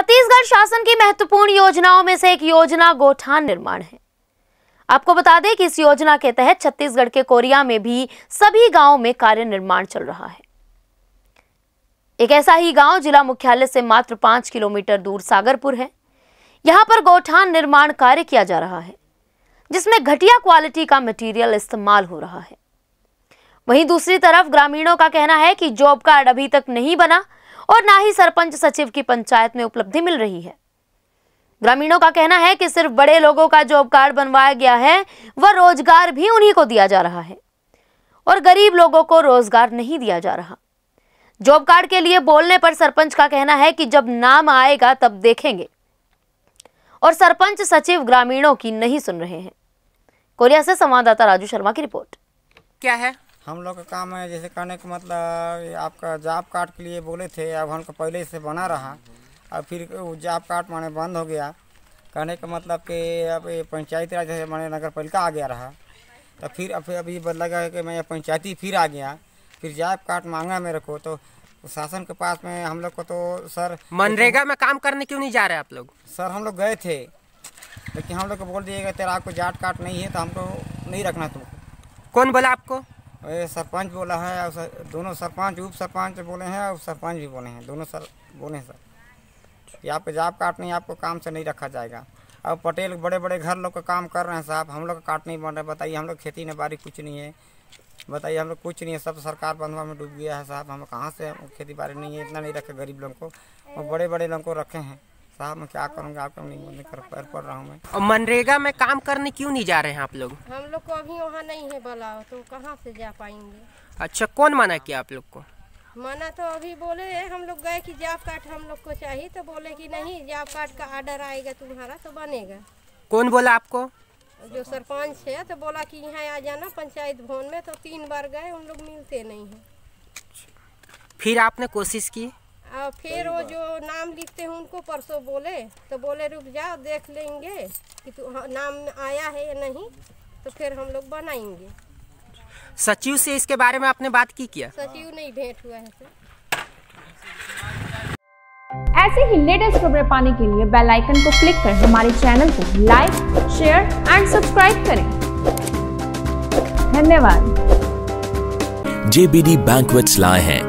छत्तीसगढ़ शासन की महत्वपूर्ण योजनाओं में से एक योजना गोठान निर्माण है आपको बता दें कि इस योजना के तहत छत्तीसगढ़ के कोरिया में भी सभी गांवों में कार्य निर्माण चल रहा है एक ऐसा ही गांव जिला मुख्यालय से मात्र पांच किलोमीटर दूर सागरपुर है यहां पर गोठान निर्माण कार्य किया जा रहा है जिसमें घटिया क्वालिटी का मटेरियल इस्तेमाल हो रहा है वहीं दूसरी तरफ ग्रामीणों का कहना है कि जॉब कार्ड अभी तक नहीं बना और ना ही सरपंच सचिव की पंचायत में उपलब्धि मिल रही है ग्रामीणों का कहना है कि सिर्फ बड़े लोगों का जॉब कार्ड बनवाया गया है वह रोजगार भी उन्हीं को दिया जा रहा है और गरीब लोगों को रोजगार नहीं दिया जा रहा जॉब कार्ड के लिए बोलने पर सरपंच का कहना है कि जब नाम आएगा तब देखेंगे और सरपंच सचिव ग्रामीणों की नहीं सुन रहे हैं कोरिया से संवाददाता राजू शर्मा की रिपोर्ट क्या है हम लोग का काम है जैसे कहने का मतलब आपका जॉब कार्ड के लिए बोले थे अब हमको पहले से बना रहा और फिर वो जॉब कार्ड माने बंद हो गया कहने का मतलब कि अब पंचायती राज माने नगर पालिका आ गया रहा तो फिर अब अभी लगा कि मैं पंचायती फिर आ गया फिर जॉब कार्ड मांगा मेरे को तो शासन के पास में हम लोग को तो सर मनरेगा में काम करने क्यों नहीं जा रहे आप लोग सर हम लोग गए थे लेकिन हम लोग को बोल दिएगा तेरा आपको जाट काट नहीं है तो हमको नहीं रखना तुमको कौन बोला आपको ये सरपंच बोला है और सर, दोनों सरपंच उप सरपंच बोले हैं और सरपंच भी बोले हैं दोनों सर बोले हैं सर कि आप जाप काटने आपको काम से नहीं रखा जाएगा और पटेल बड़े बड़े घर लोग का काम कर रहे हैं साहब हम लोग का कार्ड नहीं बन रहे बताइए हम लोग खेती न बारी कुछ नहीं है बताइए हम लोग कुछ नहीं है सब सरकार बंधवा में डूब गया है साहब हम कहाँ से खेती बाड़ी नहीं है इतना नहीं रखे गरीब लोगों को और बड़े बड़े लोगों को रखे हैं साहब मैं क्या करूँगा आपका नहीं बंद कर पैर पड़ रहा हूँ मैं और मनरेगा में काम करने क्यों नहीं जा रहे हैं आप लोग हम लोग को अभी वहाँ नहीं है बुलाओ तो कहाँ से जा पाएंगे अच्छा कौन मना किया आप लोग को मना तो अभी बोले हम लोग गए कि जाप कार्ड हम लोग को चाहिए तो बोले कि नहीं जाप कार्ड का आर्डर आएगा तुम्हारा तो बनेगा कौन बोला आपको जो सरपंच है तो बोला कि यहाँ आ जाना पंचायत भवन में तो तीन बार गए हम लोग मिलते नहीं हैं फिर आपने कोशिश की और फिर वो जो नाम लिखते हैं उनको परसों बोले तो बोले रुक जाओ देख लेंगे कि तू हाँ, नाम आया है या नहीं तो फिर हम लोग बनाएंगे सचिव से इसके बारे में आपने बात की किया सचिव नहीं भेंट हुआ है ऐसे ही लेटेस्ट खबरें पाने के लिए बेल आइकन को क्लिक कर हमारे चैनल को लाइक शेयर एंड सब्सक्राइब करें धन्यवाद जेबीडी बैंकवेट्स लाए हैं